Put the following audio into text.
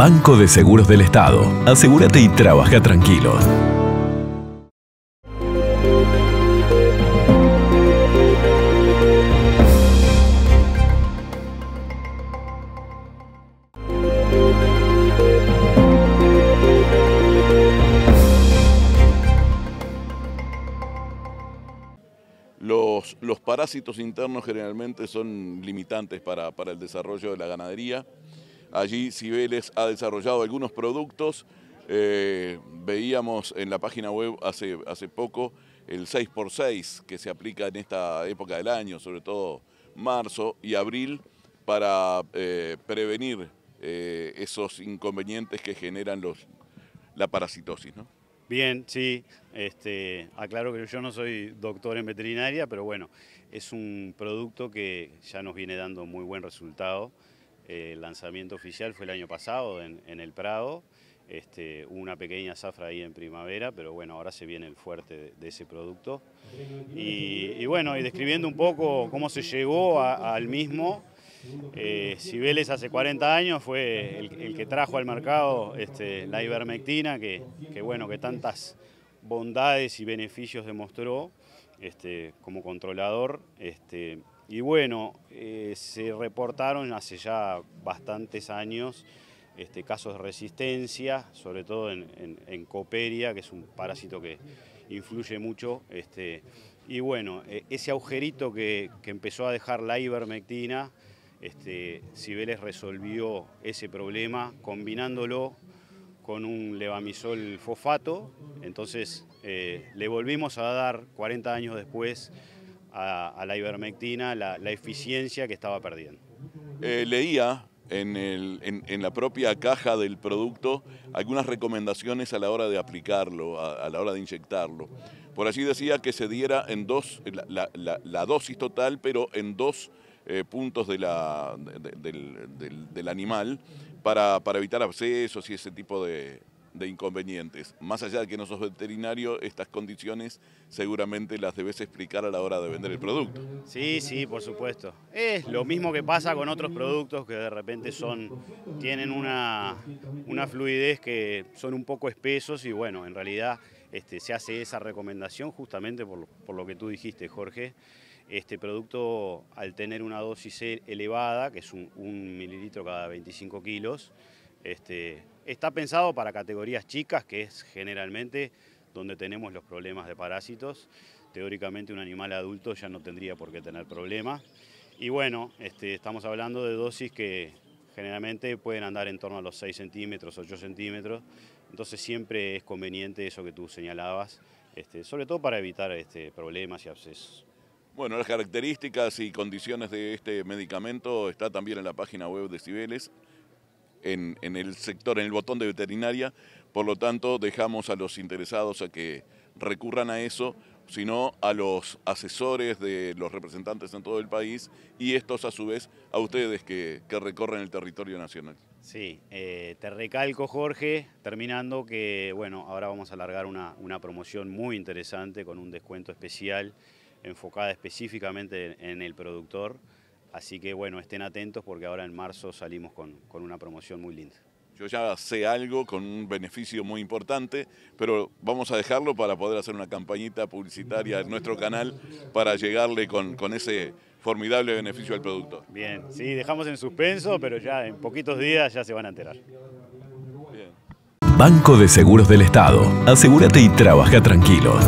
Banco de Seguros del Estado. Asegúrate y trabaja tranquilo. Los, parásitos internos generalmente son limitantes para, para el desarrollo de la ganadería. Allí Cibeles ha desarrollado algunos productos. Eh, veíamos en la página web hace, poco el 6x6 que se aplica en esta época del año, sobre todo marzo y abril, para eh, prevenir eh, esos inconvenientes que generan los, la parasitosis. Bien, sí, este, aclaro que yo no soy doctor en veterinaria, pero bueno, es un producto que ya nos viene dando muy buen resultado. El eh, lanzamiento oficial fue el año pasado en, el Prado, este, una pequeña zafra ahí en primavera, pero bueno, ahora se viene el fuerte de, ese producto. Y, bueno, y describiendo un poco cómo se llegó al mismo, eh, Cibeles hace 40 años fue el, que trajo al mercado este, la ivermectina, que, bueno, que tantas bondades y beneficios demostró este, como controlador. Este, y bueno, eh, se reportaron hace ya bastantes años este, casos de resistencia, sobre todo en, en, coperia, que es un parásito que influye mucho. Este, y bueno, e, ese agujerito que, empezó a dejar la ivermectina, este, Cibeles resolvió ese problema combinándolo con un levamisol fosfato. Entonces eh, le volvimos a dar 40 años después a, la ivermectina la, eficiencia que estaba perdiendo. Eh, leía en, el, en, la propia caja del producto algunas recomendaciones a la hora de aplicarlo, a, la hora de inyectarlo. Por allí decía que se diera en dos, la, dosis total, pero en dos eh, puntos de la, del, animal para, para evitar abscesos y ese tipo de, de inconvenientes. Más allá de que no sos veterinario, estas condiciones seguramente las debes explicar a la hora de vender el producto. Sí, sí, por supuesto. Es lo mismo que pasa con otros productos que de repente son, tienen una, una fluidez que son un poco espesos y bueno, en realidad este, se hace esa recomendación justamente por, lo que tú dijiste, Jorge este producto al tener una dosis e, elevada, que es un, un mililitro cada 25 kilos, este, está pensado para categorías chicas, que es generalmente donde tenemos los problemas de parásitos. Teóricamente un animal adulto ya no tendría por qué tener problemas. Y bueno, este, estamos hablando de dosis que generalmente pueden andar en torno a los 6 centímetros, 8 centímetros. Entonces siempre es conveniente eso que tú señalabas, este, sobre todo para evitar problemas y abscesos. Bueno, las características y condiciones de este medicamento está también en la página web de Cibeles en, el sector, en el botón de veterinaria, por lo tanto dejamos a los interesados a que recurran a eso, sino a los asesores de los representantes en todo el país y estos a su vez a ustedes que, recorren el territorio nacional. Sí, eh, te recalco Jorge, terminando que bueno, ahora vamos a alargar una, promoción muy interesante con un descuento especial enfocada específicamente en el productor. Así que bueno, estén atentos porque ahora en marzo salimos con, una promoción muy linda. Yo ya sé algo con un beneficio muy importante, pero vamos a dejarlo para poder hacer una campañita publicitaria en nuestro canal para llegarle con, ese formidable beneficio al producto. Bien, sí, dejamos en suspenso, pero ya en poquitos días ya se van a enterar. Banco de Seguros del Estado. Asegúrate y trabaja tranquilo.